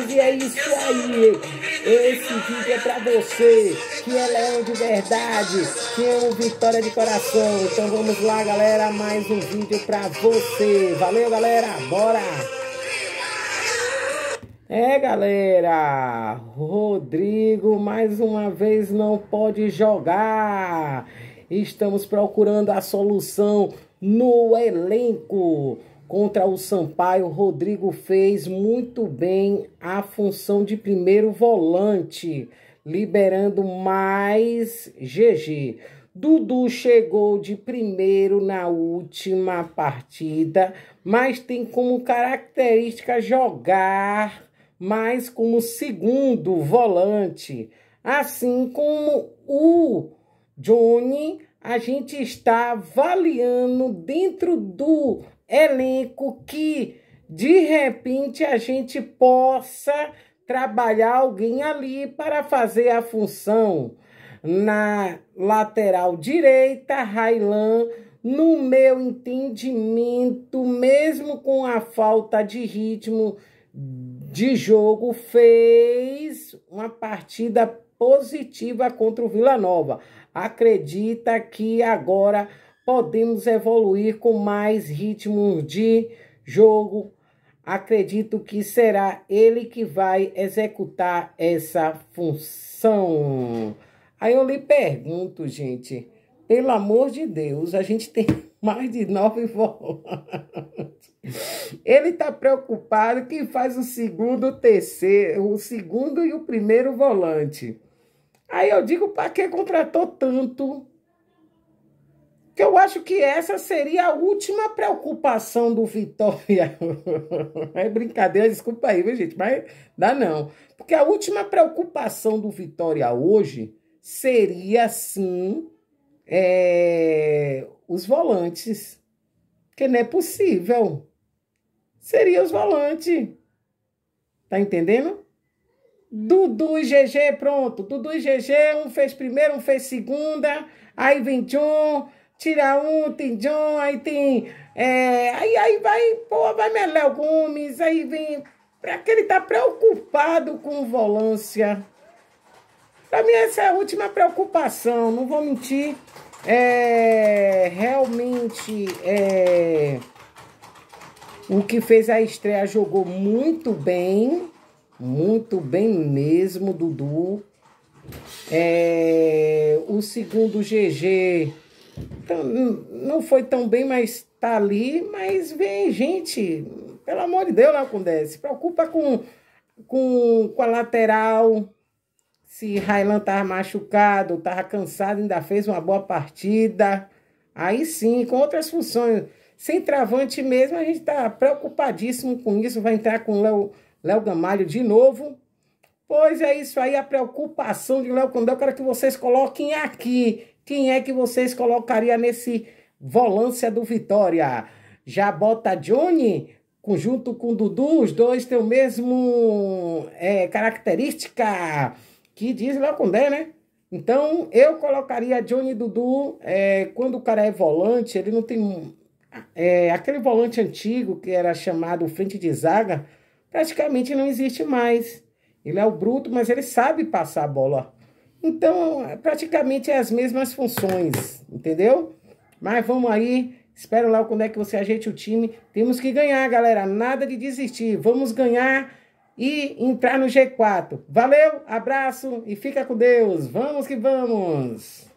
e é isso aí. Esse vídeo é pra você que é leão de verdade, que é um vitória de coração. Então vamos lá, galera, mais um vídeo pra você. Valeu, galera, bora! É, galera, Rodrigo mais uma vez não pode jogar. Estamos procurando a solução no elenco contra o Sampaio, Rodrigo fez muito bem a função de primeiro volante, liberando mais GG. Dudu chegou de primeiro na última partida, mas tem como característica jogar mais como segundo volante. Assim como o Johnny, a gente está avaliando dentro do elenco que de repente a gente possa trabalhar alguém ali para fazer a função na lateral direita, Railan, no meu entendimento, mesmo com a falta de ritmo de jogo, fez uma partida positiva contra o Vila Nova. Acredita que agora podemos evoluir com mais ritmo de jogo. Acredito que será ele que vai executar essa função. Aí eu lhe pergunto, gente, pelo amor de Deus, a gente tem mais de nove volantes. Ele está preocupado que faz o segundo, o terceiro, o segundo e o primeiro volante. Aí eu digo, para que contratou tanto? Que eu acho que essa seria a última preocupação do Vitória. é brincadeira, desculpa aí, viu, gente? Mas dá não. Porque a última preocupação do Vitória hoje seria, sim, é, os volantes. Que não é possível. Seria os volantes. Tá entendendo? Dudu e GG, pronto. Dudu e GG, um fez primeiro, um fez segunda. Aí vem John tira um, tem John, aí tem. É, aí, aí vai, pô, vai Meléu Gomes, aí vem. Pra é que ele tá preocupado com volância. Pra mim, essa é a última preocupação, não vou mentir. É, realmente, é, o que fez a estreia jogou muito bem, muito bem mesmo, Dudu. É, o segundo GG então, não foi tão bem, mas tá ali. Mas vem, gente, pelo amor de Deus, lá com Se preocupa com, com, com a lateral. Se Railan tava tá machucado, tava tá cansado, ainda fez uma boa partida. Aí sim, com outras funções. Sem travante mesmo, a gente tá preocupadíssimo com isso. Vai entrar com o Léo, Léo Gamalho de novo. Pois é isso aí, a preocupação de Léo Condé. Eu quero que vocês coloquem aqui quem é que vocês colocariam nesse volância do Vitória? Já bota Johnny junto com Dudu, os dois têm o mesmo é, característica que diz Léo né? Então, eu colocaria Johnny e Dudu, é, quando o cara é volante, ele não tem... É, aquele volante antigo que era chamado frente de zaga, praticamente não existe mais. Ele é o bruto, mas ele sabe passar a bola. Então, praticamente é as mesmas funções, entendeu? Mas vamos aí, espero lá quando é que você ajeite o time. Temos que ganhar, galera, nada de desistir. Vamos ganhar e entrar no G4. Valeu, abraço e fica com Deus. Vamos que vamos!